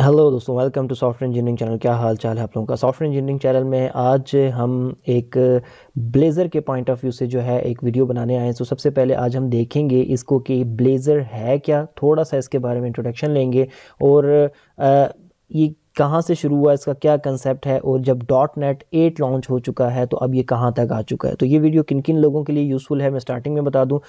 hello दोस्तों welcome to software engineering channel क्या हाल चाल है आप लोगों का सॉफ्टवेयर इंजीनियरिंग चैनल में आज हम एक ब्लेज़र के पॉइंट ऑफ व्यू से जो है एक वीडियो बनाने आए हैं तो सबसे पहले आज हम देखेंगे इसको कि ब्लेज़र है क्या थोड़ा सा इसके बारे में इंट्रोडक्शन लेंगे और आ, ये कहाँ से शुरू हुआ इसका क्या कंसेप्ट है और जब डॉट नेट एट लॉन्च हो चुका है तो अब ये कहाँ तक आ चुका है तो ये वीडियो किन किन लोगों के लिए यूज़फुल है मैं स्टार्टिंग में बता दूँ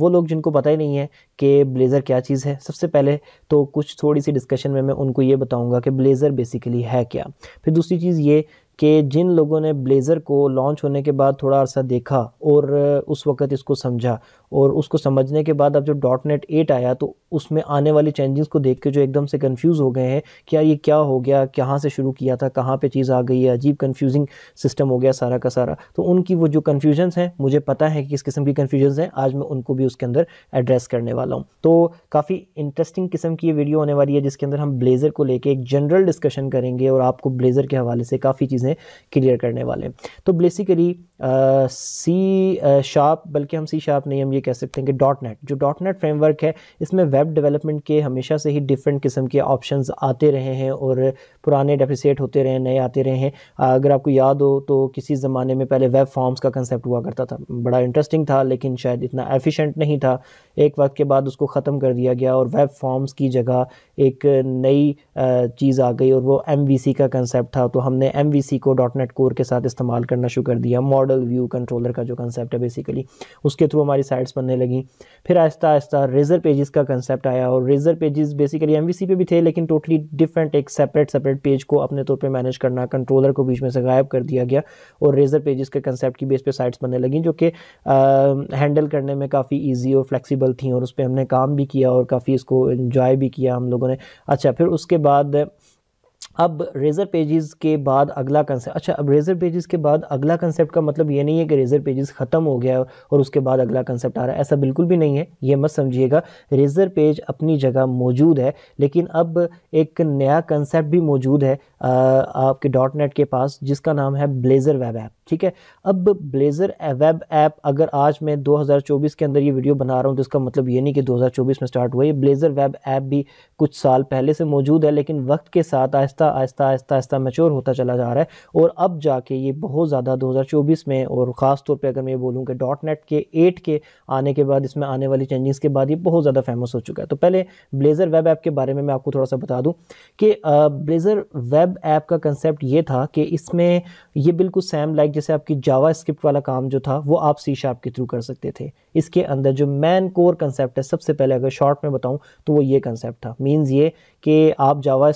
वो लोग जिनको पता ही नहीं है कि ब्लेज़र क्या चीज़ है सबसे पहले तो कुछ थोड़ी सी डिस्कशन में मैं उनको ये बताऊँगा कि ब्लेज़र बेसिकली है क्या फिर दूसरी चीज़ ये कि जिन लोगों ने ब्लेज़र को लॉन्च होने के बाद थोड़ा अर्सा देखा और उस वक़्त इसको समझा और उसको समझने के बाद अब जो डॉट नेट एट आया तो उसमें आने वाली चेंजेस को देख के जो एकदम से कंफ्यूज हो गए हैं कि यार ये क्या हो गया कहाँ से शुरू किया था कहाँ पे चीज़ आ गई है अजीब कंफ्यूजिंग सिस्टम हो गया सारा का सारा तो उनकी वो जो कन्फ्यूजन्स हैं मुझे पता है कि किस किस्म की कन्फ्यूजन्स हैं आज मैं उनको भी उसके अंदर एड्रेस करने वाला हूँ तो काफ़ी इंटरेस्टिंग किस्म की ये वीडियो होने वाली है जिसके अंदर हम ब्लेज़र को लेकर एक जनरल डिस्कशन करेंगे और आपको ब्लेज़र के हवाले से काफ़ी चीज़ें क्लियर करने वाले हैं तो बेसिकली सी शार्प बल्कि हम सी शार्प नहीं हम ये कह सकते हैं कि डॉट नेट जो डॉट नेट फ्रेमवर्क है इसमें वेब डेवलपमेंट के हमेशा से ही डिफरेंट किस्म के ऑप्शंस आते रहे हैं और पुराने डेफिसिएट होते रहे नए आते रहे हैं अगर आपको याद हो तो किसी ज़माने में पहले वेब फॉर्म्स का कंसेप्ट हुआ करता था बड़ा इंटरेस्टिंग था लेकिन शायद इतना एफिशेंट नहीं था एक वक्त के बाद उसको ख़त्म कर दिया गया और वेब फॉर्म्स की जगह एक नई चीज़ आ गई और वो एम का कंसेप्ट था तो हमने M co dot net core के साथ इस्तेमाल करना शुरू कर दिया मॉडर्न मॉडल व्यू कंट्रोलर का जो कंसेप्ट है बेसिकली उसके थ्रू हमारी साइट्स बनने लगी फिर आहिस्ता आहिस्ता रेजर पेजेस का कंसेप्ट आया और रेजर पेजेस बेसिकली एम पे भी थे लेकिन टोटली डिफरेंट एक सेपरेट सेपरेट पेज को अपने तौर पर मैनेज करना कंट्रोलर को बीच में से गायब कर दिया गया और रेजर पेजेस के कंसेप्ट की बेस पर साइट्स बनने लगी जो कि हैंडल करने में काफ़ी ईजी और फ्लैक्सीबल थी और उस पर हमने काम भी किया और काफ़ी इसको इन्जॉय भी किया हम लोगों ने अच्छा फिर उसके बाद अब रेज़र पेजेस के बाद अगला कंसेप्ट अच्छा अब रेज़र पेजेस के बाद अगला कंसेप्ट का मतलब ये नहीं है कि रेज़र पेजेस ख़त्म हो गया और उसके बाद अगला कंसेप्ट आ रहा है ऐसा बिल्कुल भी नहीं है ये मत समझिएगा रेज़र पेज अपनी जगह मौजूद है लेकिन अब एक नया कंसेप्ट भी मौजूद है आपके डॉट नेट के पास जिसका नाम है ब्लेज़र वेब ऐप ठीक है अब ब्लेज़र वेब ऐप अगर आज मैं चौबीस के अंदर ये वीडियो बना रहा हूँ तो इसका मतलब ये नहीं कि चौबीस में स्टार्ट हुआ ये ब्लेज़र वेब ऐप भी कुछ साल पहले से मौजूद है लेकिन वक्त के साथ आहिस्ता आहिस्ता आहिस्ता आहिस्ता मेच्योर होता चला जा रहा है और अब जाके ये बहुत ज़्यादा 2024 में और ख़ास तौर पे अगर मैं ये बोलूँ कि डॉट नेट के एट के आने के बाद इसमें आने वाली चेंजिंग्स के बाद ये बहुत ज़्यादा फेमस हो चुका है तो पहले ब्लेज़र वेब ऐप के बारे में मैं आपको थोड़ा सा बता दूँ कि ब्लेज़र वेब ऐप का कंसेप्ट ये था कि इसमें ये बिल्कुल सेम लाइक जैसे आपकी जावा स्क्रिप्ट वाला काम जो था वो आप सी शार्प के थ्रू कर सकते थे इसके अंदर जो मैन कोर कंसेप्ट है सबसे पहले अगर शॉर्ट में बताऊँ तो वो ये कंसेप्ट था मीन्स ये कि आप जावा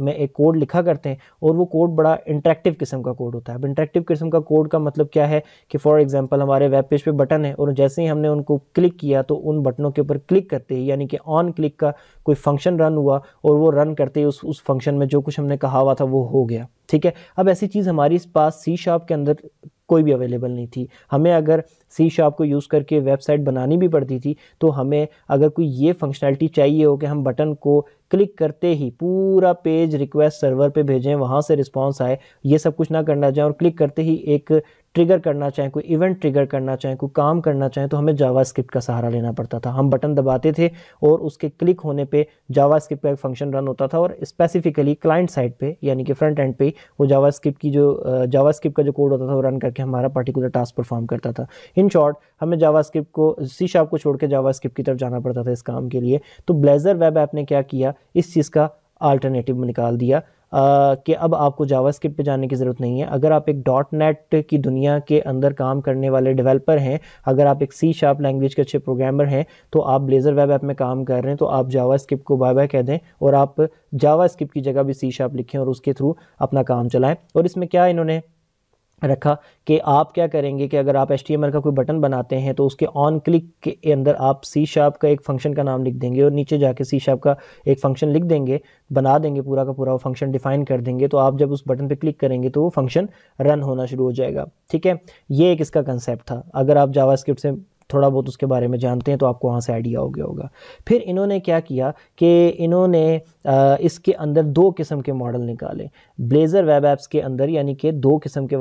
में एक कोड लिखा करते हैं और वो कोड बड़ा इंटरेक्टिव किस्म का कोड होता है अब इंटरेक्टिव किस्म का कोड का मतलब क्या है कि फॉर एग्जांपल हमारे वेब पेज पे बटन है और जैसे ही हमने उनको क्लिक किया तो उन बटनों के ऊपर क्लिक करते ही यानी कि ऑन क्लिक का कोई फंक्शन रन हुआ और वो रन करते ही उस उस फंक्शन में जो कुछ हमने कहा हुआ था वो हो गया ठीक है अब ऐसी चीज़ हमारी पास सी शॉप के अंदर कोई भी अवेलेबल नहीं थी हमें अगर सी शॉप को यूज़ करके वेबसाइट बनानी भी पड़ती थी तो हमें अगर कोई ये फंक्शनैलिटी चाहिए हो कि हम बटन को क्लिक करते ही पूरा पेज रिक्वेस्ट सर्वर पे भेजें वहाँ से रिस्पांस आए ये सब कुछ ना करना चाहें और क्लिक करते ही एक ट्रिगर करना चाहें कोई इवेंट ट्रिगर करना चाहें कोई काम करना चाहें तो हमें जावा का सहारा लेना पड़ता था हम बटन दबाते थे और उसके क्लिक होने पे जावा का एक फंक्शन रन होता था और स्पेसिफिकली क्लाइंट साइड पे यानी कि फ्रंट एंड पे वो जावा की जो जावा का जो कोड होता था वो रन करके हमारा पर्टिकुलर टास्क परफॉर्म करता था इन शॉर्ट हमें जावा को सी शार्प को छोड़ के जावा की तरफ जाना पड़ता था इस काम के लिए तो ब्लेजर वेब ऐप ने क्या किया इस चीज़ का आल्टरनेटिव निकाल दिया कि अब आपको जावा स्क्रिप्ट पर जाने की ज़रूरत नहीं है अगर आप एक डॉट नेट की दुनिया के अंदर काम करने वाले डेवलपर हैं अगर आप एक सी शार्प लैंग्वेज के अच्छे प्रोग्रामर हैं तो आप ब्लेजर वेब ऐप में काम कर रहे हैं तो आप जावा स्क्रिप्ट को बाय बाय कह दें और आप जावा स्क्रिप्ट की जगह भी सी शार्प लिखें और उसके थ्रू अपना काम चलाएँ और इसमें क्या इन्होंने रखा कि आप क्या करेंगे कि अगर आप एच का कोई बटन बनाते हैं तो उसके ऑन क्लिक के अंदर आप सी शार्प का एक फंक्शन का नाम लिख देंगे और नीचे जाके सी शार्प का एक फंक्शन लिख देंगे बना देंगे पूरा का पूरा वो फंक्शन डिफाइन कर देंगे तो आप जब उस बटन पे क्लिक करेंगे तो वो फंक्शन रन होना शुरू हो जाएगा ठीक है ये एक इसका कंसेप्ट था अगर आप जावा से थोड़ा बहुत उसके बारे में जानते हैं तो आपको वहाँ से आइडिया हो गया होगा फिर इन्होंने क्या किया कि इन्होंने इसके अंदर दो किस्म के मॉडल निकाले ब्लेज़र वेब ऐप्स के अंदर यानी कि दो किस्म के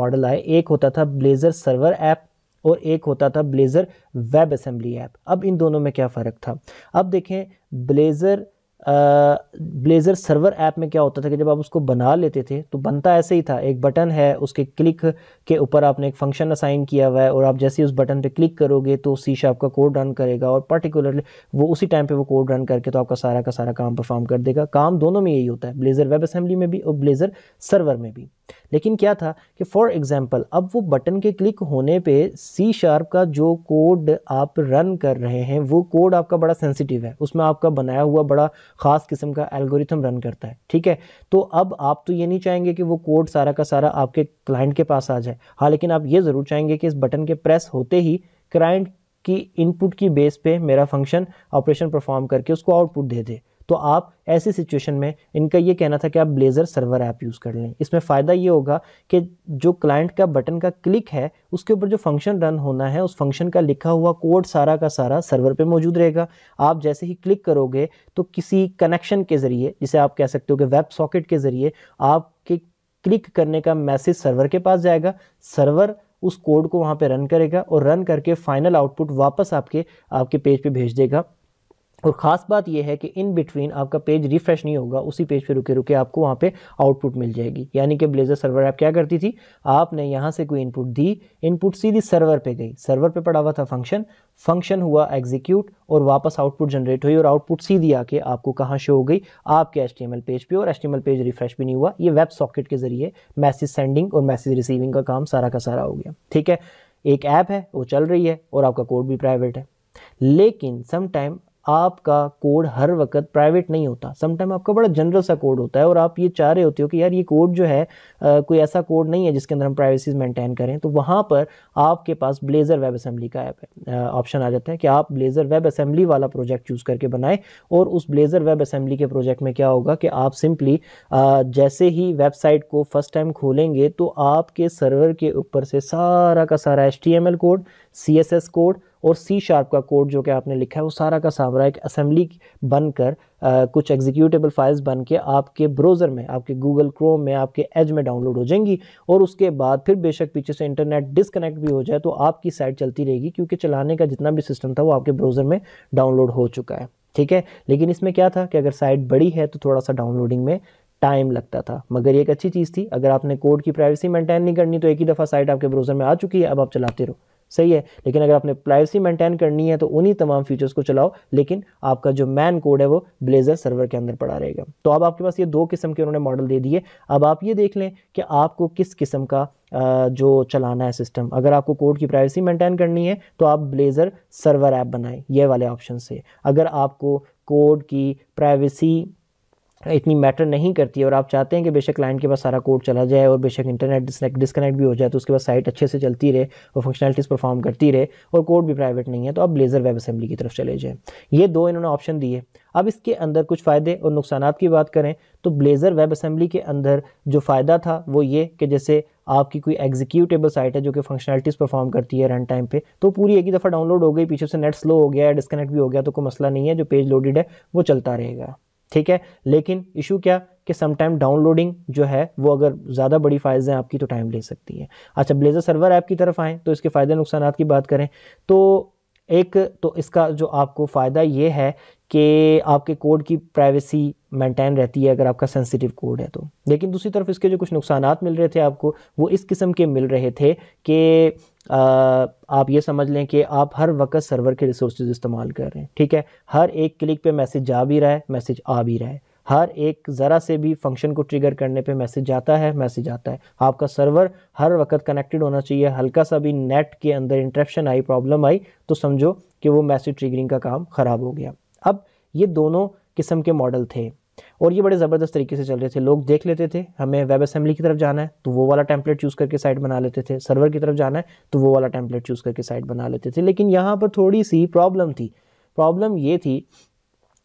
मॉडल आए एक होता था ब्लेज़र सर्वर ऐप और एक होता था ब्लेज़र वेब असम्बली ऐप अब इन दोनों में क्या फ़र्क था अब देखें ब्लेज़र ब्लेज़र सर्वर ऐप में क्या होता था कि जब आप उसको बना लेते थे तो बनता ऐसे ही था एक बटन है उसके क्लिक के ऊपर आपने एक फंक्शन असाइन किया हुआ है और आप जैसे ही उस बटन पे क्लिक करोगे तो सी आपका का कोड रन करेगा और पर्टिकुलरली वो उसी टाइम पे वो कोड रन करके तो आपका सारा का सारा काम परफॉर्म कर देगा काम दोनों में यही होता है ब्लेज़र वेब असम्बली में भी और ब्लेज़र सर्वर में भी लेकिन क्या था कि फॉर एग्ज़ाम्पल अब वो बटन के क्लिक होने पे सी शार्प का जो कोड आप रन कर रहे हैं वो कोड आपका बड़ा सेंसिटिव है उसमें आपका बनाया हुआ बड़ा ख़ास किस्म का एल्गोरिथम रन करता है ठीक है तो अब आप तो ये नहीं चाहेंगे कि वो कोड सारा का सारा आपके क्लाइंट के पास आ जाए हाँ लेकिन आप ये ज़रूर चाहेंगे कि इस बटन के प्रेस होते ही क्लाइंट की इनपुट की बेस पे मेरा फंक्शन ऑपरेशन परफॉर्म करके उसको आउटपुट दे दे तो आप ऐसी सिचुएशन में इनका ये कहना था कि आप ब्लेज़र सर्वर ऐप यूज़ कर लें इसमें फ़ायदा ये होगा कि जो क्लाइंट का बटन का क्लिक है उसके ऊपर जो फंक्शन रन होना है उस फंक्शन का लिखा हुआ कोड सारा का सारा सर्वर पे मौजूद रहेगा आप जैसे ही क्लिक करोगे तो किसी कनेक्शन के ज़रिए जिसे आप कह सकते हो कि वेब सॉकेट के ज़रिए आपके क्लिक करने का मैसेज सर्वर के पास जाएगा सर्वर उस कोड को वहाँ पे रन करेगा और रन करके फाइनल आउटपुट वापस आपके आपके पेज पे भेज देगा और ख़ास बात यह है कि इन बिटवीन आपका पेज रिफ़्रेश नहीं होगा उसी पेज पे रुके रुके आपको वहाँ पे आउटपुट मिल जाएगी यानी कि ब्लेजर सर्वर ऐप क्या करती थी आपने यहाँ से कोई इनपुट दी इनपुट सीधी सर्वर पे गई सर्वर पे पड़ा हुआ था फंक्शन फंक्शन हुआ एग्जीक्यूट और वापस आउटपुट जनरेट हुई और आउटपुट सीधी आके आपको कहाँ शो हो गई आपके एच पेज पे और एच पेज रिफ़्रेश भी नहीं हुआ ये वेब सॉकेट के ज़रिए मैसेज सेंडिंग और मैसेज रिसीविंग का काम सारा का सारा हो गया ठीक है एक ऐप है वो चल रही है और आपका कोड भी प्राइवेट है लेकिन समटाइम आपका कोड हर वक्त प्राइवेट नहीं होता समटाइम आपका बड़ा जनरल सा कोड होता है और आप ये चाह रहे होते हो कि यार ये कोड जो है आ, कोई ऐसा कोड नहीं है जिसके अंदर हम प्राइवेसीज मेंटेन करें तो वहाँ पर आपके पास ब्लेज़र वेब असम्बली का ऐप है ऑप्शन आ जाता है कि आप ब्लेज़र वेब असेंबली वाला प्रोजेक्ट चूज़ करके बनाएं और उस ब्लेज़र वेब असम्बली के प्रोजेक्ट में क्या होगा कि आप सिंपली जैसे ही वेबसाइट को फर्स्ट टाइम खोलेंगे तो आपके सर्वर के ऊपर से सारा का सारा एच कोड सी कोड और सी शार्प का कोड जो कि आपने लिखा है वो सारा का सामरा एक असेंबली बनकर कुछ एग्जीक्यूटेबल फाइल्स बन के आपके ब्राउज़र में आपके गूगल क्रोम में आपके एज में डाउनलोड हो जाएंगी और उसके बाद फिर बेशक पीछे से इंटरनेट डिसकनेक्ट भी हो जाए तो आपकी साइट चलती रहेगी क्योंकि चलाने का जितना भी सिस्टम था वो आपके ब्राउज़र में डाउनलोड हो चुका है ठीक है लेकिन इसमें क्या था कि अगर साइट बड़ी है तो थोड़ा सा डाउनलोडिंग में टाइम लगता था मगर ये एक अच्छी चीज़ थी अगर आपने कोड की प्राइवेसी मेंटेन नहीं करनी तो एक ही दफ़ा साइट आपके ब्राउज़र में आ चुकी है अब आप चलाते रहो सही है लेकिन अगर आपने प्राइवेसी मेंटेन करनी है तो उन्हीं तमाम फीचर्स को चलाओ लेकिन आपका जो मैन कोड है वो ब्लेजर सर्वर के अंदर पड़ा रहेगा तो अब आपके पास ये दो किस्म के उन्होंने मॉडल दे दिए अब आप ये देख लें कि आपको किस किस्म का जो चलाना है सिस्टम अगर आपको कोड की प्राइवेसी मेंटेन करनी है तो आप ब्लेजर सर्वर ऐप बनाएं ये वाले ऑप्शन से अगर आपको कोड की प्राइवेसी इतनी मैटर नहीं करती है और आप चाहते हैं कि बेशक क्लाइंट के पास सारा कोड चला जाए और बेशक इंटरनेट डिसकनेक्ट भी हो जाए तो उसके बाद साइट अच्छे से चलती रहे और फंक्शनलिटीज़ परफॉर्म करती रहे और कोड भी प्राइवेट नहीं है तो आप ब्लेजर वेब असेंबली की तरफ चले जाएँ ये दो इन्होंने ऑप्शन दिए अब इसके अंदर कुछ फ़ायदे और नुकसान की बात करें तो ब्लेजर वेब असेंबली के अंदर जो फ़ायदा था वो ये कि जैसे आपकी कोई एग्जीक्यूटेबल साइट है जो कि फंक्शनलिटीज़ परफॉर्म करती है रन टाइम पे तो पूरी एक ही दफ़ा डाउनलोड हो गई पीछे से नेट स्लो हो गया डिस्कनेक्ट भी हो गया तो कोई मसला नहीं है जो पेज लोडेड है वो चलता रहेगा ठीक है लेकिन इशू क्या कि समटाइम डाउनलोडिंग जो है वो अगर ज़्यादा बड़ी फाइल्स हैं आपकी तो टाइम ले सकती है अच्छा ब्लेजर सर्वर ऐप की तरफ आएँ तो इसके फ़ायदे नुकसान की बात करें तो एक तो इसका जो आपको फ़ायदा ये है कि आपके कोड की प्राइवेसी मेंटेन रहती है अगर आपका सेंसिटिव कोड है तो लेकिन दूसरी तरफ इसके जो कुछ नुकसान मिल रहे थे आपको वो इस किस्म के मिल रहे थे कि आप ये समझ लें कि आप हर वक्त सर्वर के रिसोर्स इस्तेमाल कर रहे हैं ठीक है हर एक क्लिक पे मैसेज जा भी रहा है मैसेज आ भी रहा है हर एक ज़रा से भी फंक्शन को ट्रिगर करने पे मैसेज जाता है मैसेज आता है आपका सर्वर हर वक्त कनेक्टेड होना चाहिए हल्का सा भी नेट के अंदर इंटरप्शन आई प्रॉब्लम आई तो समझो कि वो मैसेज ट्रिगरिंग का काम ख़राब हो गया अब ये दोनों किस्म के मॉडल थे और ये बड़े ज़बरदस्त तरीके से चल रहे थे लोग देख लेते थे हमें वेब असेंबली की तरफ जाना है तो वो वाला टैंपलेट चूज़ करके साइट बना लेते थे सर्वर की तरफ जाना है तो वो वाला टैंपलेट चूज़ करके साइट बना लेते थे लेकिन यहाँ पर थोड़ी सी प्रॉब्लम थी प्रॉब्लम ये थी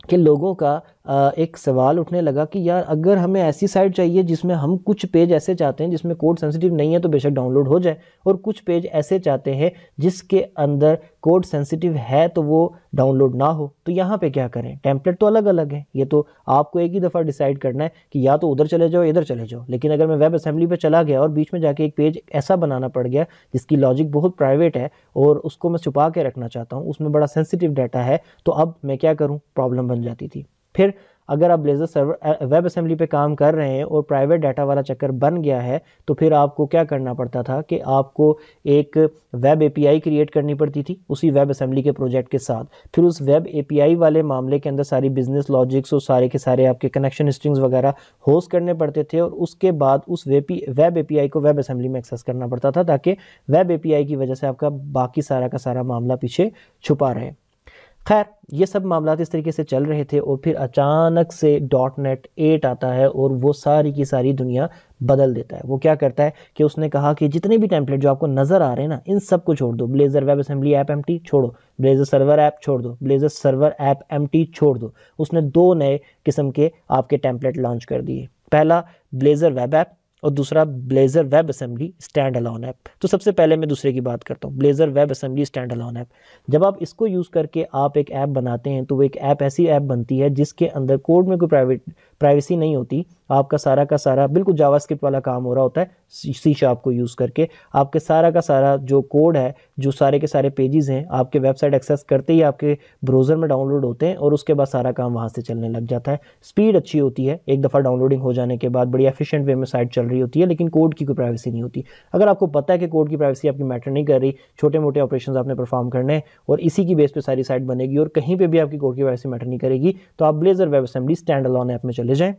कि लोगों का एक सवाल उठने लगा कि यार अगर हमें ऐसी साइट चाहिए जिसमें हम कुछ पेज ऐसे चाहते हैं जिसमें कोड सेंसिटिव नहीं है तो बेशक डाउनलोड हो जाए और कुछ पेज ऐसे चाहते हैं जिसके अंदर कोड सेंसिटिव है तो वो डाउनलोड ना हो तो यहाँ पे क्या करें टेम्पलेट तो अलग अलग है ये तो आपको एक ही दफ़ा डिसाइड करना है कि या तो उधर चले जाओ इधर चले जाओ लेकिन अगर मैं वेब असेंबली पर चला गया और बीच में जाके एक पेज ऐसा बनाना पड़ गया जिसकी लॉजिक बहुत प्राइवेट है और उसको मैं छुपा के रखना चाहता हूँ उसमें बड़ा सेंसिटिव डाटा है तो अब मैं क्या करूँ प्रॉब्लम बन जाती थी फिर अगर आप ब्लेजर सर्वर वेब असेंबली पे काम कर रहे हैं और प्राइवेट डाटा वाला चक्कर बन गया है तो फिर आपको क्या करना पड़ता था कि आपको एक वेब एपीआई क्रिएट करनी पड़ती थी उसी वेब असेंबली के प्रोजेक्ट के साथ फिर उस वेब एपीआई वाले मामले के अंदर सारी बिजनेस लॉजिक्स और सारे के सारे आपके कनेक्शन स्ट्रिंग्स वगैरह होस्ट करने पड़ते थे और उसके बाद उस वेब ए को वेब असेंबली में एक्सेस करना पड़ता था ताकि वेब ए की वजह से आपका बाकी सारा का सारा मामला पीछे छुपा रहे खैर ये सब मामला इस तरीके से चल रहे थे और फिर अचानक से डॉट नेट एट आता है और वो सारी की सारी दुनिया बदल देता है वो क्या करता है कि उसने कहा कि जितने भी टेम्पलेट जो आपको नज़र आ रहे हैं ना इन सब को छोड़ दो ब्लेजर वेब असेंबली ऐप एम छोड़ो ब्लेजर सर्वर ऐप छोड़ दो ब्लेजर सर्वर ऐप एम छोड़ दो उसने दो नए किस्म के आपके टेम्पलेट लॉन्च कर दिए पहला ब्लेजर वेब ऐप और दूसरा Blazor web assembly standalone app तो सबसे पहले मैं दूसरे की बात करता हूँ Blazor web assembly standalone app जब आप इसको यूज़ करके आप एक ऐप बनाते हैं तो वो एक ऐप ऐसी ऐप बनती है जिसके अंदर कोड में कोई प्राइवेट प्राइवेसी नहीं होती आपका सारा का सारा बिल्कुल जावास्क्रिप्ट वाला काम हो रहा होता है सी शार्प को यूज़ करके आपके सारा का सारा जो कोड है जो सारे के सारे पेजेस हैं आपके वेबसाइट एक्सेस करते ही आपके ब्राउज़र में डाउनलोड होते हैं और उसके बाद सारा काम वहाँ से चलने लग जाता है स्पीड अच्छी होती है एक दफ़ा डाउनलोडिंग हो जाने के बाद बड़ी एफिशिएंट वे में साइट चल रही होती है लेकिन कोड की कोई प्राइवेसी नहीं होती अगर आपको पता है कि कोड की प्राइवेसी आपकी मैटर नहीं कर रही छोटे मोटे ऑपरेशन आपने परफॉर्म करने हैं और इसी की बेस पर सारी साइट बनेगी और कहीं पर भी आपकी कोड की प्राइवेसी मैटर नहीं करेगी तो आप Blazor web assembly standalone app में चले जाएँ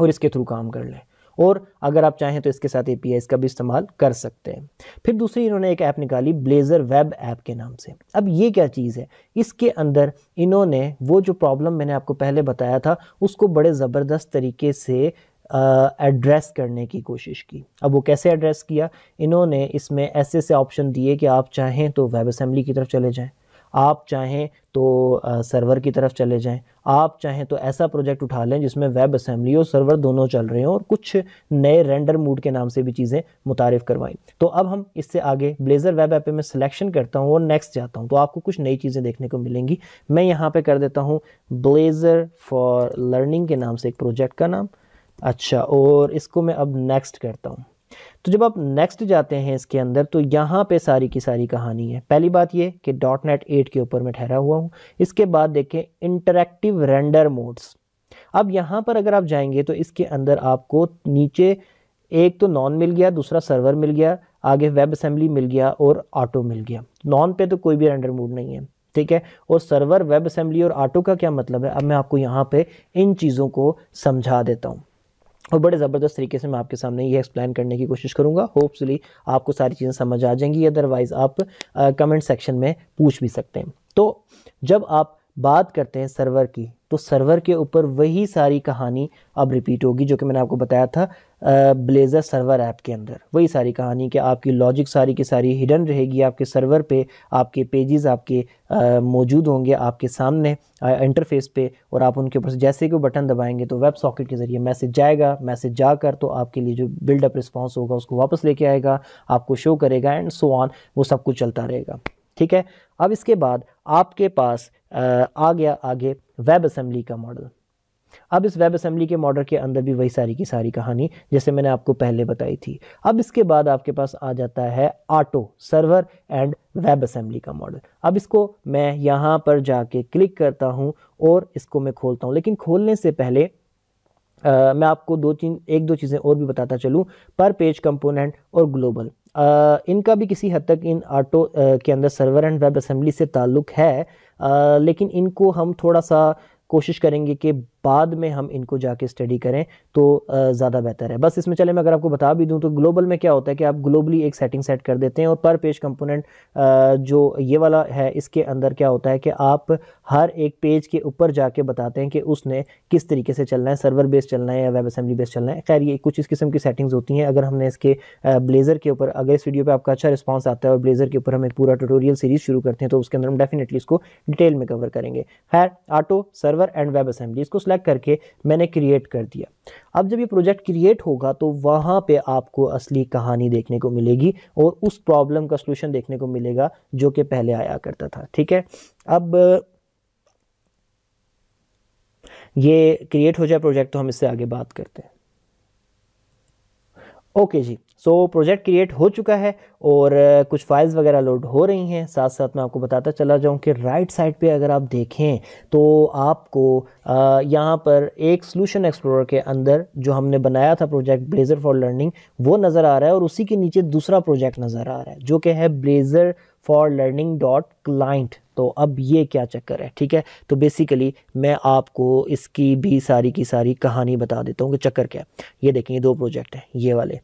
और इसके थ्रू काम कर लें और अगर आप चाहें तो इसके साथ ए पी का भी इस्तेमाल कर सकते हैं फिर दूसरी इन्होंने एक ऐप निकाली ब्लेज़र वेब ऐप के नाम से अब ये क्या चीज़ है इसके अंदर इन्होंने वो जो प्रॉब्लम मैंने आपको पहले बताया था उसको बड़े ज़बरदस्त तरीके से एड्रेस uh, करने की कोशिश की अब वो कैसे एड्रेस किया इन्होंने इसमें ऐसे ऐसे ऑप्शन दिए कि आप चाहें तो वेब असम्बली की तरफ चले जाएं आप चाहें तो सर्वर की तरफ चले जाएं आप चाहें तो ऐसा प्रोजेक्ट उठा लें जिसमें वेब असेंबली और सर्वर दोनों चल रहे हों और कुछ नए रेंडर मूड के नाम से भी चीज़ें मुतारफ़ करवाएं तो अब हम इससे आगे ब्लेज़र वेब ऐप में सिलेक्शन करता हूँ और नेक्स्ट जाता हूँ तो आपको कुछ नई चीज़ें देखने को मिलेंगी मैं यहाँ पर कर देता हूँ ब्लेज़र फॉर लर्निंग के नाम से एक प्रोजेक्ट का नाम अच्छा और इसको मैं अब नेक्स्ट करता हूँ तो जब आप नेक्स्ट जाते हैं इसके अंदर तो यहाँ पे सारी की सारी कहानी है पहली बात ये कि डॉट नेट एट के ऊपर मैं ठहरा हुआ हूँ इसके बाद देखें इंटरेक्टिव रेंडर मोड्स अब यहाँ पर अगर आप जाएंगे तो इसके अंदर आपको नीचे एक तो नॉन मिल गया दूसरा सर्वर मिल गया आगे वेब असेंबली मिल गया और ऑटो मिल गया नॉन पे तो कोई भी रेंडर मोड नहीं है ठीक है और सर्वर वेब असेंबली और ऑटो का क्या मतलब है अब मैं आपको यहाँ पे इन चीज़ों को समझा देता हूँ और बड़े ज़बरदस्त तरीके से मैं आपके सामने ये एक्सप्लेन करने की कोशिश करूँगा होपफुली आपको सारी चीज़ें समझ आ जाएंगी अदरवाइज़ आप कमेंट सेक्शन में पूछ भी सकते हैं तो जब आप बात करते हैं सर्वर की तो सर्वर के ऊपर वही सारी कहानी अब रिपीट होगी जो कि मैंने आपको बताया था ब्लेज़र सर्वर ऐप के अंदर वही सारी कहानी कि आपकी लॉजिक सारी की सारी हिडन रहेगी आपके सर्वर पे आपके पेजेस आपके मौजूद होंगे आपके सामने इंटरफेस पे और आप उनके ऊपर जैसे कि बटन दबाएंगे तो वेब सॉकेट के ज़रिए मैसेज जाएगा मैसेज जाकर तो आपके लिए जो बिल्डअप रिस्पॉन्स होगा उसको वापस लेके आएगा आपको शो करेगा एंड सो ऑन वो सब कुछ चलता रहेगा ठीक है अब इसके बाद आपके पास आ गया आगे वेब असम्बली का मॉडल अब इस वेब असम्बली के मॉडल के अंदर भी वही सारी की सारी कहानी जैसे मैंने आपको पहले बताई थी अब इसके बाद आपके पास आ जाता है auto server and web assembly का मॉडल अब इसको मैं यहाँ पर जाके क्लिक करता हूँ और इसको मैं खोलता हूँ लेकिन खोलने से पहले आ, मैं आपको दो तीन एक दो चीज़ें और भी बताता चलूँ पर पेज कंपोनेंट और ग्लोबल आ, इनका भी किसी हद तक इन ऑटो के अंदर सर्वर एंड वेब असम्बली से ताल्लुक़ है आ, लेकिन इनको हम थोड़ा सा कोशिश करेंगे कि बाद में हम इनको जाके स्टडी करें तो ज़्यादा बेहतर है बस इसमें चले मैं अगर आपको बता भी दूँ तो ग्लोबल में क्या होता है कि आप ग्लोबली एक सेटिंग सेट कर देते हैं और पर पेज कंपोनेंट जो ये वाला है इसके अंदर क्या होता है कि आप हर एक पेज के ऊपर जाके बताते हैं कि उसने किस तरीके से चलना है सर्वर बेस चलना है या वेब असेंबली बेस चलना है खैर ये कुछ इस किस्म की सेटिंग्स होती हैं अगर हमने इसके ब्लेजर के ऊपर अगर इस वीडियो पर आपका अच्छा रिस्पॉन्स आता है और ब्लेजर के ऊपर हम एक पूरा टूटोरियल सीरीज शुरू करते हैं तो उसके अंदर हम डेफिनेटली इसको डिटेल में कवर करेंगे खैर auto server and web assembly इसको सेलेक्ट करके मैंने क्रिएट कर दिया अब जब ये प्रोजेक्ट क्रिएट होगा तो वहाँ पे आपको असली कहानी देखने को मिलेगी और उस प्रॉब्लम का सोल्यूशन देखने को मिलेगा जो कि पहले आया करता था ठीक है अब ये क्रिएट हो जाए प्रोजेक्ट तो हम इससे आगे बात करते हैं ओके जी सो प्रोजेक्ट क्रिएट हो चुका है और कुछ फाइल्स वगैरह लोड हो रही हैं साथ साथ मैं आपको बताता चला जाऊं कि राइट साइड पे अगर आप देखें तो आपको यहाँ पर एक सोल्यूशन एक्सप्लोरर के अंदर जो हमने बनाया था प्रोजेक्ट ब्लेज़र फॉर लर्निंग वो नज़र आ रहा है और उसी के नीचे दूसरा प्रोजेक्ट नज़र आ रहा है जो कि है Blazor for learning dot client तो अब ये क्या चक्कर है ठीक है तो बेसिकली मैं आपको इसकी भी सारी की सारी कहानी बता देता हूँ कि चक्कर क्या है ये देखें ये दो प्रोजेक्ट हैं ये वाले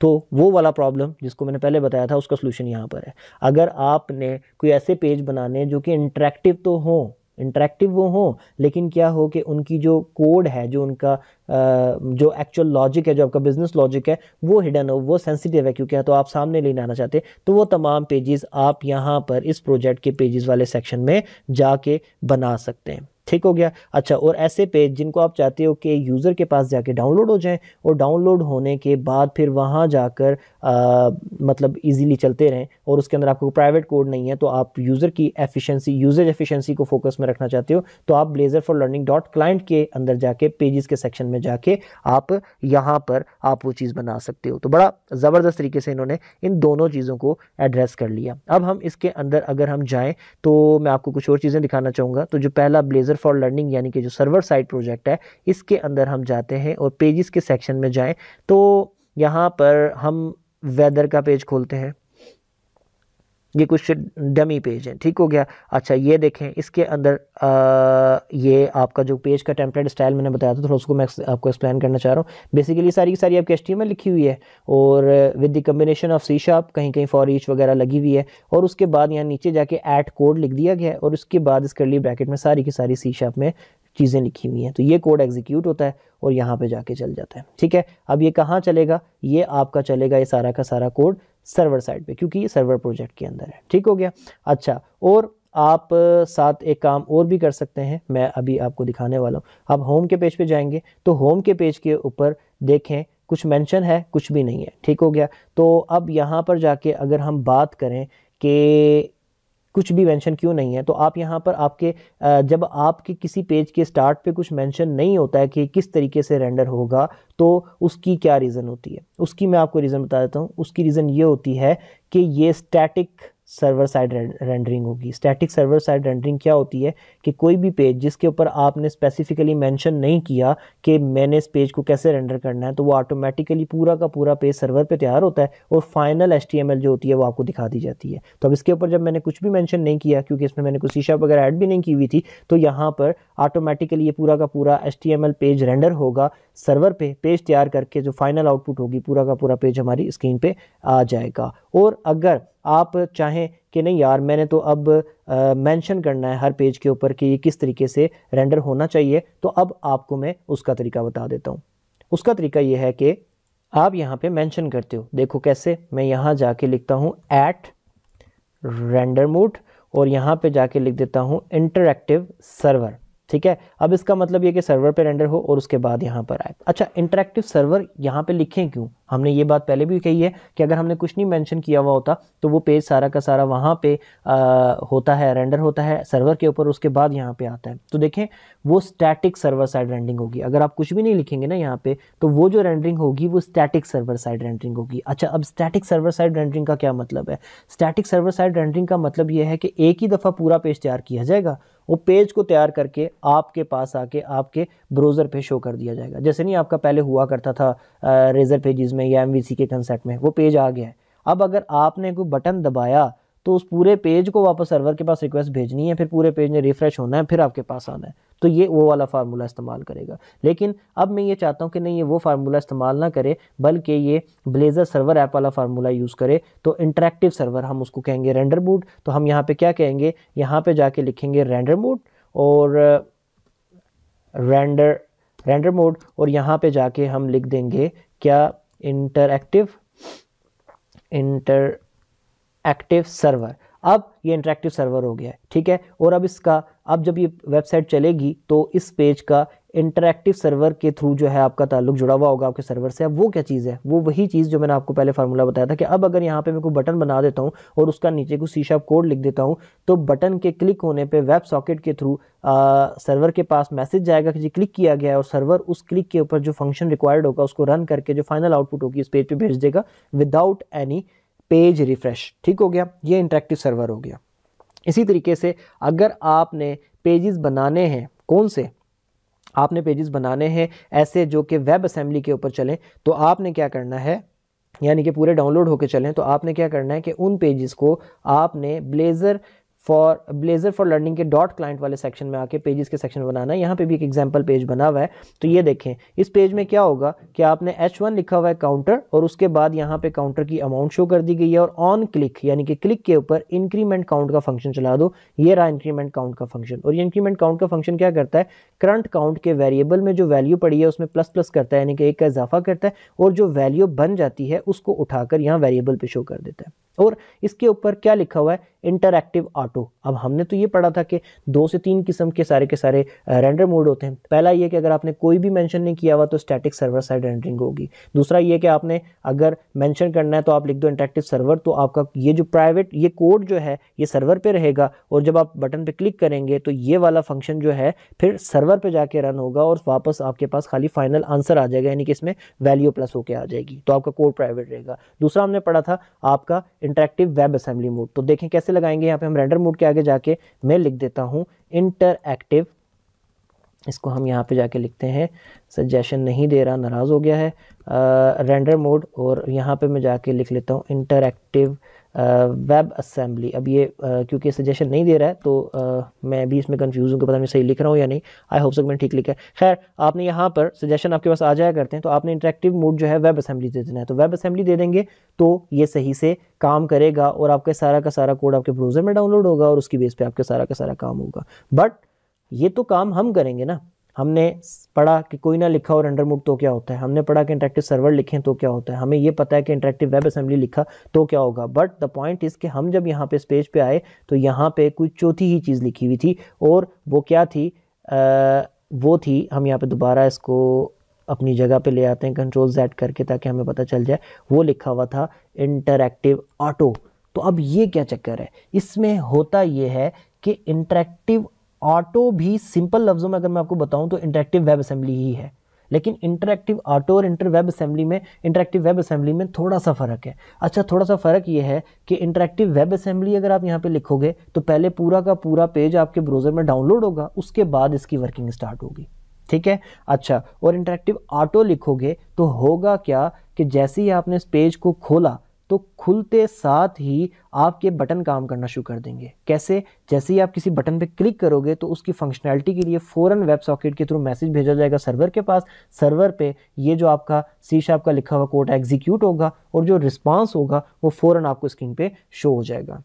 तो वो वाला प्रॉब्लम जिसको मैंने पहले बताया था उसका सोल्यूशन यहाँ पर है अगर आपने कोई ऐसे पेज बनाने जो कि इंट्रैक्टिव तो हों इंटरेक्टिव वो हों लेकिन क्या हो कि उनकी जो कोड है जो उनका जो एक्चुअल लॉजिक है जो आपका बिजनेस लॉजिक है वो हिडन हो वो सेंसिटिव है क्योंकि हाँ, तो आप सामने लेने आना चाहते तो वो तमाम पेजेस आप यहाँ पर इस प्रोजेक्ट के पेजेस वाले सेक्शन में जाके बना सकते हैं ठीक हो गया अच्छा और ऐसे पेज जिनको आप चाहते हो कि यूज़र के पास जाके डाउनलोड हो जाएं और डाउनलोड होने के बाद फिर वहाँ जाकर आ, मतलब इजीली चलते रहें और उसके अंदर आपको प्राइवेट कोड नहीं है तो आप यूज़र की एफिशिएंसी यूजर एफिशिएंसी को फोकस में रखना चाहते हो तो आप Blazor for learning dot client के अंदर जाके पेजेस के सेक्शन में जाके आप यहाँ पर आप वो चीज़ बना सकते हो तो बड़ा ज़बरदस्त तरीके से इन्होंने इन दोनों चीज़ों को एड्रेस कर लिया अब हम इसके अंदर अगर हम जाएँ तो मैं आपको कुछ और चीज़ें दिखाना चाहूँगा तो जो पहला ब्लेजर फॉर लर्निंग यानी कि जो सर्वर साइड प्रोजेक्ट है इसके अंदर हम जाते हैं और पेजेस के सेक्शन में जाएँ तो यहाँ पर हम वेदर का पेज खोलते हैं ये कुछ डमी पेज है ठीक हो गया अच्छा ये देखें इसके अंदर आ, ये आपका जो पेज का टेम्पलेट स्टाइल मैंने बताया था थोड़ा उसको मैं आपको एक्सप्लेन करना चाह रहा हूँ बेसिकली सारी की सारी आपकी एस में लिखी हुई है और with the combination of C sharp कहीं कहीं फॉर ईच वगैरह लगी हुई है और उसके बाद यहाँ नीचे जाके एट कोड लिख दिया गया है और उसके बाद इस करली ब्रैकेट में सारी की सारी सी शॉप में चीज़ें लिखी हुई हैं तो ये कोड एग्जीक्यूट होता है और यहाँ पे जाके चल जाता है ठीक है अब ये कहाँ चलेगा ये आपका चलेगा ये सारा का सारा कोड सर्वर साइड पे क्योंकि ये सर्वर प्रोजेक्ट के अंदर है ठीक हो गया अच्छा और आप साथ एक काम और भी कर सकते हैं मैं अभी आपको दिखाने वाला हूँ आप होम के पेज पे जाएंगे तो होम के पेज के ऊपर देखें कुछ मेंशन है कुछ भी नहीं है ठीक हो गया तो अब यहाँ पर जाके अगर हम बात करें कि कुछ भी मेंशन क्यों नहीं है तो आप यहाँ पर आपके जब आपके किसी पेज के स्टार्ट पे कुछ मेंशन नहीं होता है कि किस तरीके से रेंडर होगा तो उसकी क्या रीज़न होती है उसकी मैं आपको रीज़न बता देता हूँ उसकी रीज़न ये होती है कि ये स्टैटिक सर्वर साइड रेंडरिंग होगी स्टैटिक सर्वर साइड रेंडरिंग क्या होती है कि कोई भी पेज जिसके ऊपर आपने स्पेसिफिकली मेंशन नहीं किया कि मैंने इस पेज को कैसे रेंडर करना है तो वो ऑटोमेटिकली पूरा का पूरा पेज सर्वर पे तैयार होता है और फाइनल एच जो होती है वो आपको दिखा दी जाती है तो अब इसके ऊपर जब मैंने कुछ भी मैंशन नहीं किया क्योंकि इसमें मैंने कुछ शीशा वगैरह ऐड भी नहीं की हुई थी तो यहाँ पर ऑटोमेटिकली ये पूरा का पूरा एच पेज रेंडर होगा सर्वर पे पेज तैयार करके जो फाइनल आउटपुट होगी पूरा का पूरा पेज हमारी स्क्रीन पर आ जाएगा और अगर आप चाहें कि नहीं यार मैंने तो अब मेंशन करना है हर पेज के ऊपर कि ये किस तरीके से रेंडर होना चाहिए तो अब आपको मैं उसका तरीका बता देता हूँ उसका तरीका ये है कि आप यहाँ पे मेंशन करते हो देखो कैसे मैं यहाँ जाके लिखता हूँ एट रेंडर मूड और यहाँ पे जाके लिख देता हूँ इंटरक्टिव सर्वर ठीक है अब इसका मतलब ये कि सर्वर पे रेंडर हो और उसके बाद यहाँ पर आए अच्छा इंटरेक्टिव सर्वर यहाँ पे लिखें क्यों हमने ये बात पहले भी कही है कि अगर हमने कुछ नहीं मेंशन किया हुआ होता तो वो पेज सारा का सारा वहाँ पे आ, होता है रेंडर होता है सर्वर के ऊपर उसके बाद यहाँ पे आता है तो देखें वो स्टैटिक सर्वर साइड रेंडरिंग होगी अगर आप कुछ भी नहीं लिखेंगे ना यहाँ पे तो वो जो रेंडरिंग होगी वो स्टैटिक सर्वर साइड रेंडरिंग होगी अच्छा अब स्टैटिक सर्वर साइड रेंडरिंग का क्या मतलब है स्टैटिक सर्वर साइड रेंडरिंग का मतलब ये है कि एक ही दफ़ा पूरा पेज तैयार किया जाएगा वो पेज को तैयार करके आपके पास आके आपके ब्राउज़र पे शो कर दिया जाएगा जैसे नहीं आपका पहले हुआ करता था रेज़र पेजेस में या एम के कंसेप्ट में वो पेज आ गया है अब अगर आपने कोई बटन दबाया तो उस पूरे पेज को वापस सर्वर के पास रिक्वेस्ट भेजनी है फिर पूरे पेज ने रिफ्रेश होना है फिर आपके पास आना है तो ये वो वाला फार्मूला इस्तेमाल करेगा लेकिन अब मैं ये चाहता हूँ कि नहीं ये वो फार्मूला इस्तेमाल ना करे बल्कि ये ब्लेजर सर्वर ऐप वाला फार्मूला यूज़ करे तो इंटरेक्टिव सर्वर हम उसको कहेंगे रेंडर बूट तो हम यहाँ पर क्या कहेंगे यहाँ पर जाके लिखेंगे रेंडर मोड और रेंडर रेंडर मोड और यहाँ पे जाके हम लिख देंगे क्या इंटरएक्टिव इंटर एक्टिव सर्वर अब ये इंटरेक्टिव सर्वर हो गया है ठीक है और अब इसका अब जब ये वेबसाइट चलेगी तो इस पेज का इंटरेक्टिव सर्वर के थ्रू जो है आपका ताल्लुक जुड़ा हुआ होगा आपके सर्वर से अब वो क्या चीज़ है वो वही चीज़ जो मैंने आपको पहले फार्मूला बताया था कि अब अगर यहाँ पे मैं कोई बटन बना देता हूँ और उसका नीचे को शीशा कोड लिख देता हूँ तो बटन के क्लिक होने पर वेब सॉकेट के थ्रू सर्वर के पास मैसेज जाएगा कि जी क्लिक किया गया है और सर्वर उस क्लिक के ऊपर जो फंक्शन रिक्वायर्ड होगा उसको रन करके जो फाइनल आउटपुट होगी इस पेज पर भेज देगा विदाउट एनी पेज रिफ्रेश ठीक हो गया ये इंटरेक्टिव सर्वर हो गया इसी तरीके से अगर आपने पेजेस बनाने हैं कौन से आपने पेजेस बनाने हैं ऐसे जो कि वेब असेंबली के ऊपर चलें तो आपने क्या करना है यानी कि पूरे डाउनलोड होकर चलें तो आपने क्या करना है कि उन पेजेस को आपने Blazor for Blazor for learning के डॉट क्लाइंट वाले सेक्शन में आके पेजेस के सेक्शन बनाना है यहाँ पे भी एक एग्जाम्पल पेज बना हुआ है तो ये देखें इस पेज में क्या होगा कि आपने एच वन लिखा हुआ है काउंटर और उसके बाद यहाँ पे काउंटर की अमाउंट शो कर दी गई है और ऑन क्लिक यानी कि क्लिक के ऊपर इंक्रीमेंट काउंट का फंक्शन चला दो ये रहा इंक्रीमेंट काउंट का फंक्शन और ये इंक्रीमेंट काउंट का फंक्शन क्या करता है करंट काउंट के वेरिएबल में जो वैल्यू पड़ी है उसमें प्लस प्लस करता है यानी कि एक का इजाफा करता है और जो वैल्यू बन जाती है उसको उठाकर यहाँ वेरिएबल पर शो कर देता है और इसके ऊपर क्या लिखा हुआ है इंटरएक्टिव ऑटो अब हमने तो ये पढ़ा था कि दो से तीन किस्म के सारे के सारे रेंडर मोड होते हैं पहला ये कि अगर आपने कोई भी मेंशन नहीं किया हुआ तो स्टैटिक सर्वर साइड रेंडरिंग होगी दूसरा ये कि आपने अगर मेंशन करना है तो आप लिख दो इंटरेक्टिव सर्वर तो आपका ये जो प्राइवेट ये कोड जो है ये सर्वर पर रहेगा और जब आप बटन पर क्लिक करेंगे तो ये वाला फंक्शन जो है फिर सर्वर पर जाके रन होगा और वापस आपके पास खाली फाइनल आंसर आ जाएगा यानी कि इसमें वैल्यू प्लस होकर आ जाएगी तो आपका कोड प्राइवेट रहेगा दूसरा हमने पढ़ा था आपका इंटरेक्टिव वेब असेंबली मोड तो देखें कैसे लगाएंगे यहाँ पे हम रेंडर मोड के आगे जाके मैं लिख देता हूँ इंटरएक्टिव इसको हम यहाँ पे जाके लिखते हैं सजेशन नहीं दे रहा नाराज़ हो गया है रेंडर मोड और यहाँ पे मैं जाके लिख लेता हूँ इंटरएक्टिव वेब असम्बली अब ये क्योंकि सजेशन नहीं दे रहा है तो uh, मैं भी इसमें कंफ्यूज हूँ कि पता मैं सही लिख रहा हूँ या नहीं आई होप सक मैंने ठीक लिखा है खैर आपने यहाँ पर सजेशन आपके पास आ जाया करते हैं तो आपने इंटरेक्टिव मोड जो है वेब असेंबली दे देना है तो वेब असम्बली दे देंगे तो ये सही से काम करेगा और आपका सारा का सारा कोड आपके ब्राउज़र में डाउनलोड होगा और उसकी बेस पर आपका सारा का सारा काम होगा बट ये तो काम हम करेंगे ना हमने पढ़ा कि कोई ना लिखा और अंडर मूड तो क्या होता है हमने पढ़ा कि इंटरेक्टिव सर्वर लिखें तो क्या होता है हमें ये पता है कि इंटरेक्टिव वेब असेंबली लिखा तो क्या होगा बट द पॉइंट इज़ कि हम जब यहाँ पे इस पेज पे आए तो यहाँ पे कोई चौथी ही चीज़ लिखी हुई थी और वो क्या थी आ, वो थी हम यहाँ पर दोबारा इसको अपनी जगह पर ले आते हैं कंट्रोल जेड करके ताकि हमें पता चल जाए वो लिखा हुआ था इंटरेक्टिव ऑटो तो अब ये क्या चक्कर है इसमें होता ये है कि इंटरेक्टिव ऑटो भी सिंपल लफ्ज़ों में अगर मैं आपको बताऊं तो इंटरेक्टिव वेब असेंबली ही है लेकिन इंटरेक्टिव ऑटो और इंटर वेब असेंबली में इंटरेक्टिव वेब असेंबली में थोड़ा सा फ़र्क है अच्छा थोड़ा सा फ़र्क ये है कि इंटरेक्टिव वेब असेंबली अगर आप यहाँ पे लिखोगे तो पहले पूरा का पूरा पेज आपके ब्राउज़र में डाउनलोड होगा उसके बाद इसकी वर्किंग स्टार्ट होगी ठीक है अच्छा और इंटरेक्टिव ऑटो लिखोगे तो होगा क्या कि जैसे ही आपने इस पेज को खोला तो खुलते साथ ही आपके बटन काम करना शुरू कर देंगे कैसे जैसे ही आप किसी बटन पे क्लिक करोगे तो उसकी फंक्शनैलिटी के लिए फ़ौरन वेब सॉकेट के थ्रू मैसेज भेजा जाएगा सर्वर के पास सर्वर पे ये जो आपका सी शाप का लिखा हुआ कोड एग्जीक्यूट होगा और जो रिस्पांस होगा वो फ़ौरन आपको स्क्रीन पर शो हो जाएगा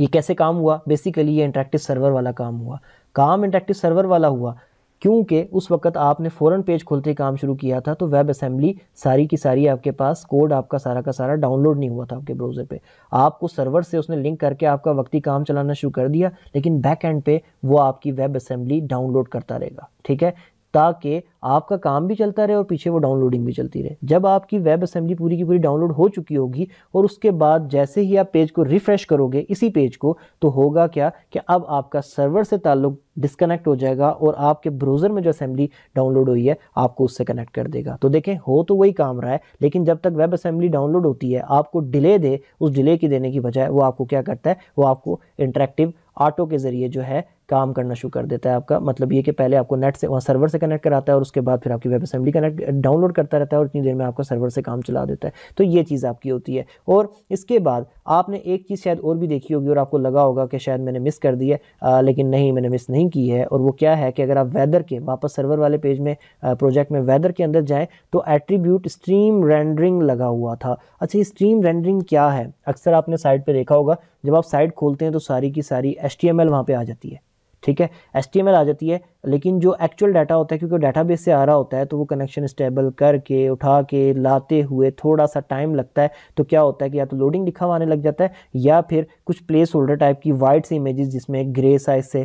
ये कैसे काम हुआ बेसिकली ये इंटरेक्टिव सर्वर वाला काम हुआ काम इंटरेक्टिव सर्वर वाला हुआ क्योंकि उस वक्त आपने फ़ौरन पेज खोलते ही काम शुरू किया था तो वेब असेंबली सारी की सारी आपके पास कोड आपका सारा का सारा डाउनलोड नहीं हुआ था आपके ब्राउज़र पे आपको सर्वर से उसने लिंक करके आपका वक्ती काम चलाना शुरू कर दिया लेकिन बैक एंड पे वो आपकी वेब असेंबली डाउनलोड करता रहेगा ठीक है ताकि आपका काम भी चलता रहे और पीछे वो डाउनलोडिंग भी चलती रहे जब आपकी वेब असेंबली पूरी की पूरी डाउनलोड हो चुकी होगी और उसके बाद जैसे ही आप पेज को रिफ़्रेश करोगे इसी पेज को तो होगा क्या कि अब आपका सर्वर से ताल्लुक डिस्कनेक्ट हो जाएगा और आपके ब्राउज़र में जो असेंबली डाउनलोड हुई है आपको उससे कनेक्ट कर देगा तो देखें हो तो वही काम रहा है लेकिन जब तक वेब असेंबली डाउनलोड होती है आपको डिले दे उस डिले की देने की बजाय वो आपको क्या करता है वो आपको इंटरेक्टिव ऑटो के ज़रिए जो है काम करना शुरू कर देता है आपका मतलब ये कि पहले आपको नेट से वहाँ सर्वर से कनेक्ट कराता है और उसके बाद फिर आपकी वेब असेंबली कनेक्ट डाउनलोड करता रहता है और इतनी देर में आपका सर्वर से काम चला देता है तो ये चीज़ आपकी होती है और इसके बाद आपने एक चीज़ शायद और भी देखी होगी और आपको लगा होगा कि शायद मैंने मिस कर दी है आ, लेकिन नहीं मैंने मिस नहीं की है और वो क्या है कि अगर आप वैदर के वापस सर्वर वाले पेज में प्रोजेक्ट में वैदर के अंदर जाएँ तो एट्रीब्यूट स्ट्रीम रेंडरिंग लगा हुआ था अच्छा ये स्ट्रीम रेंडरिंग क्या है अक्सर आपने साइड पर देखा होगा जब आप साइट खोलते हैं तो सारी की सारी एच टी एम आ जाती है ठीक है एच आ जाती है लेकिन जो एक्चुअल डाटा होता है क्योंकि बेस से आ रहा होता है तो वो कनेक्शन स्टेबल करके उठा के लाते हुए थोड़ा सा टाइम लगता है तो क्या होता है कि या तो लोडिंग लिखा हुआ आने लग जाता है या फिर कुछ प्लेस होल्डर टाइप की वाइट सी इमेजेस जिसमें ग्रे साइज से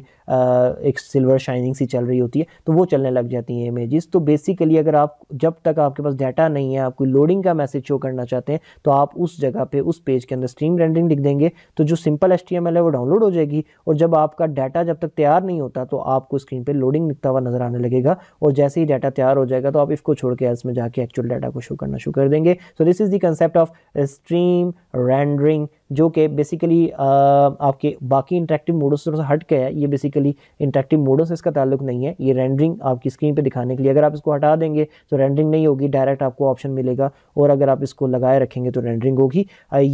एक सिल्वर शाइनिंग सी चल रही होती है तो वो चलने लग जाती हैं इमेजेस तो बेसिकली अगर आप जब तक आपके पास डाटा नहीं है आप कोई लोडिंग का मैसेज शो करना चाहते हैं तो आप उस जगह पर उस पेज के अंदर स्ट्रीम रेंडिंग लिख देंगे तो जो सिंपल एस है वो डाउनलोड हो जाएगी और जब आपका डाटा जब तक तैयार नहीं होता तो आपको स्क्रीन पर लोड लोडिंग लिखता हुआ नजर आने लगेगा और जैसे ही डाटा तैयार हो जाएगा तो आप इसको छोड़ के एल्स में जाके एक्चुअल डाटा को शो करना शुरू कर देंगे so this is the concept of stream rendering जो कि बेसिकली आपके बाकी इंटरेक्टिव मोडों से थोड़ा सा हट गया है ये बेसिकली इंटरेक्टिव मोडों से इसका ताल्लुक नहीं है ये रेंडरिंग आपकी स्क्रीन पे दिखाने के लिए अगर आप इसको हटा देंगे तो रेंडरिंग नहीं होगी डायरेक्ट आपको ऑप्शन मिलेगा और अगर आप इसको लगाए रखेंगे तो रेंडरिंग होगी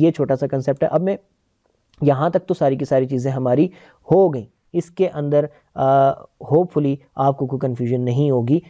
ये छोटा सा कंसेप्ट है अब मैं यहाँ तक तो सारी की सारी चीज़ें हमारी हो गई इसके अंदर होपफुली आपको कोई कन्फ्यूजन नहीं होगी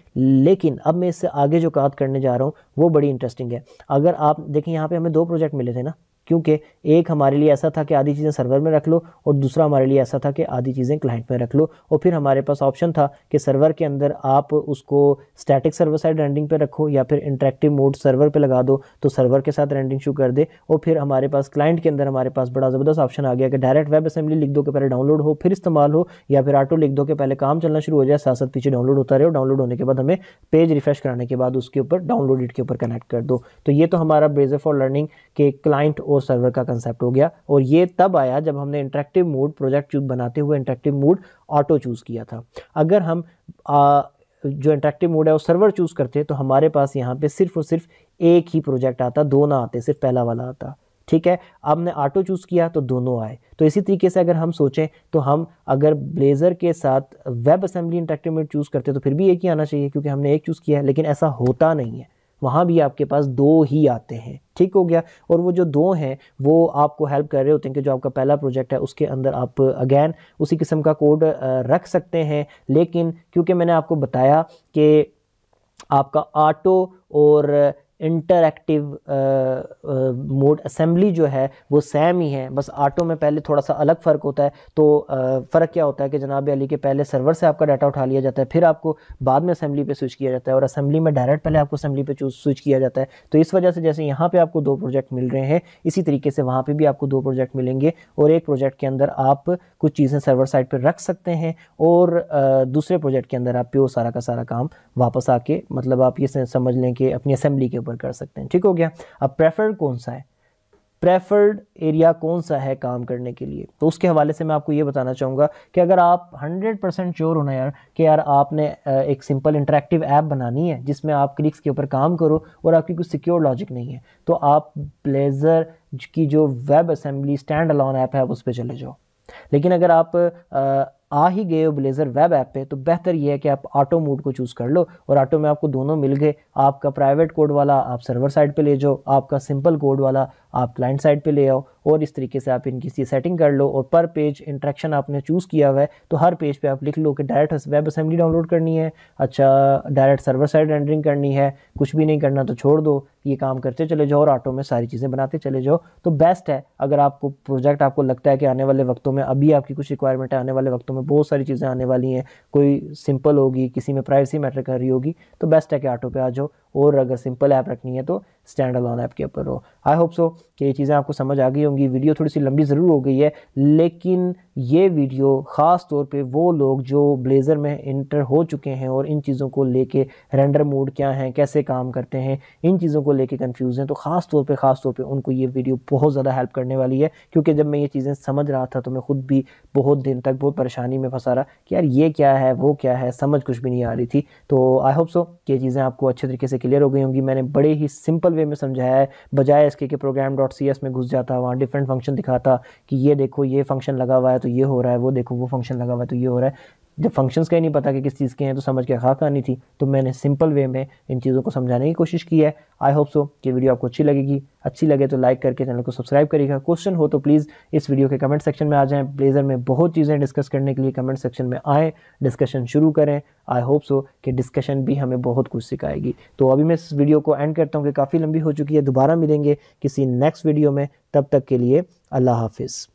लेकिन अब मैं इससे आगे जो बात करने जा रहा हूँ वो बड़ी इंटरेस्टिंग है अगर आप देखें यहाँ पे हमें दो प्रोजेक्ट मिले थे ना क्योंकि एक हमारे लिए ऐसा था कि आधी चीज़ें सर्वर में रख लो और दूसरा हमारे लिए ऐसा था कि आधी चीज़ें क्लाइंट में रख लो और फिर हमारे पास ऑप्शन था कि सर्वर के अंदर आप उसको स्टैटिक सर्वर साइड रेंडिंग पे रखो या फिर इंटरेक्टिव मोड सर्वर पे लगा दो तो सर्वर के साथ रेंडिंग शुरू कर दे और फिर हमारे पास क्लाइंट के अंदर हमारे पास बड़ा ज़बरदस्त ऑप्शन आ गया कि डायरेक्ट वेब असेंबली लिख दो के पहले डाउनलोड हो फिर इस्तेमाल हो या फिर आटो लिख दो के पहले काम चलना शुरू हो जाए साथ साथ पीछे डाउनलोड होता रहे हो डाउनलोड होने के बाद हमें पेज रिफ्रेश कराने के बाद उसके ऊपर इट के ऊपर कनेक्ट कर दो तो ये तो हमारा ब्रेजर फॉर लर्निंग के क्लाइंट और और सर्वर का कंसेप्ट हो गया और ये तब आया जब हमने इंटरेक्टिव मोड प्रोजेक्ट चूज बनाते हुए इंटरेक्टिव मोड ऑटो चूज़ किया था अगर हम आ, जो इंटरेक्टिव मोड है वो सर्वर चूज़ करते तो हमारे पास यहाँ पे सिर्फ और सिर्फ एक ही प्रोजेक्ट आता दो ना आते सिर्फ पहला वाला आता ठीक है ने ऑटो चूज़ किया तो दोनों आए तो इसी तरीके से अगर हम सोचें तो हम अगर ब्लेज़र के साथ web assembly interactive mode choose करते तो फिर भी एक ही आना चाहिए क्योंकि हमने एक चूज़ किया है लेकिन ऐसा होता नहीं है वहाँ भी आपके पास दो ही आते हैं ठीक हो गया और वो जो दो हैं वो आपको हेल्प कर रहे होते हैं कि जो आपका पहला प्रोजेक्ट है उसके अंदर आप अगेन उसी किस्म का कोड रख सकते हैं लेकिन क्योंकि मैंने आपको बताया कि आपका ऑटो और इंटरएक्टिव मोड असेंबली जो है वो सेम ही है बस आटो में पहले थोड़ा सा अलग फ़र्क होता है तो uh, फ़र्क क्या होता है कि जनाब अली के पहले सर्वर से आपका डाटा उठा लिया जाता है फिर आपको बाद में असेंबली पे स्विच किया जाता है और असेंबली में डायरेक्ट पहले आपको असेंबली पे स्विच किया जाता है तो इस वजह से जैसे यहाँ पर आपको दो प्रोजेक्ट मिल रहे हैं इसी तरीके से वहाँ पर भी आपको दो प्रोजेक्ट मिलेंगे और एक प्रोजेक्ट के अंदर आप कुछ चीज़ें सर्वर साइड पर रख सकते हैं और uh, दूसरे प्रोजेक्ट के अंदर आप प्योर सारा का सारा काम वापस आके मतलब आप ये समझ लें कि अपनी असेंबली के ऊपर कर सकते हैं ठीक हो गया अब प्रेफर कौन सा है प्रेफर्ड एरिया कौन सा है काम करने के लिए तो उसके हवाले से मैं आपको ये बताना चाहूँगा कि अगर आप 100 परसेंट श्योर होना यार कि यार आपने एक सिंपल इंटरेक्टिव ऐप बनानी है जिसमें आप क्लिक्स के ऊपर काम करो और आपकी कुछ सिक्योर लॉजिक नहीं है तो आप ब्लेजर की जो web assembly standalone app है उस पर चले जाओ लेकिन अगर आप आ ही गए हो ब्लेज़र वेब ऐप पे तो बेहतर यह है कि आप ऑटो मोड को चूज़ कर लो और ऑटो में आपको दोनों मिल गए आपका प्राइवेट कोड वाला आप सर्वर साइड पे ले जाओ आपका सिंपल कोड वाला आप क्लाइंट साइड पे ले आओ और इस तरीके से आप इनकी सी सेटिंग कर लो और पर पेज इंट्रैक्शन आपने चूज़ किया हुआ है तो हर पेज पे आप लिख लो कि डायरेक्ट वेब असेंबली डाउनलोड करनी है अच्छा डायरेक्ट सर्वर साइड रेंडरिंग करनी है कुछ भी नहीं करना तो छोड़ दो ये काम करते चले जाओ और ऑटो में सारी चीज़ें बनाते चले जाओ तो बेस्ट है अगर आपको प्रोजेक्ट आपको लगता है कि आने वाले वक्तों में अभी आपकी कुछ रिक्वायरमेंट है आने वाले वक्तों में बहुत सारी चीज़ें आने वाली हैं कोई सिंपल होगी किसी में प्राइवेसी मैटर कर रही होगी तो बेस्ट है कि ऑटो पर आ जाओ और अगर सिंपल ऐप रखनी है तो स्टैंड अलॉन ऐप के ऊपर रहो आई होप सो कि ये चीज़ें आपको समझ आ गई होंगी वीडियो थोड़ी सी लंबी ज़रूर हो गई है लेकिन ये वीडियो ख़ास तौर पे वो लोग जो ब्लेज़र में इंटर हो चुके हैं और इन चीज़ों को लेके रेंडर मोड क्या हैं कैसे काम करते हैं इन चीज़ों को लेके कंफ्यूज हैं तो ख़ास तौर पे ख़ास तौर पे उनको ये वीडियो बहुत ज़्यादा हेल्प करने वाली है क्योंकि जब मैं ये चीज़ें समझ रहा था तो मैं ख़ुद भी बहुत दिन तक बहुत परेशानी में फंसा रहा कि यार ये क्या है वो क्या है समझ कुछ भी नहीं आ रही थी तो आई होप सो ये चीज़ें आपको अच्छे तरीके से क्लियर हो गई होंगी मैंने बड़े ही सिंपल वे में समझाया है बजाय इसके कि प्रोग्राम डॉट सी एस में घुस जाता वहाँ डिफरेंट फंक्शन दिखाता कि ये देखो ये फंक्शन लगा हुआ है तो तो ये हो रहा है वो देखो वो फंक्शन लगा हुआ तो ये हो रहा है जब फंक्शंस का ही नहीं पता कि किस चीज़ के हैं तो समझ के खाक आनी थी तो मैंने सिंपल वे में इन चीज़ों को समझाने की कोशिश की है आई होप सो कि वीडियो आपको अच्छी लगेगी अच्छी लगे तो लाइक करके चैनल को सब्सक्राइब करिएगा क्वेश्चन हो तो प्लीज़ इस वीडियो के कमेंट सेक्शन में आ जाएं ब्लेजर में बहुत चीज़ें डिस्कस करने के लिए कमेंट सेक्शन में आएँ डिस्कशन शुरू करें आई होप सो कि डिस्कशन भी हमें बहुत कुछ सिखाएगी तो अभी मैं इस वीडियो को एंड करता हूँ कि काफ़ी लंबी हो चुकी है दोबारा मिलेंगे किसी नेक्स्ट वीडियो में तब तक के लिए अल्लाह हाफिज़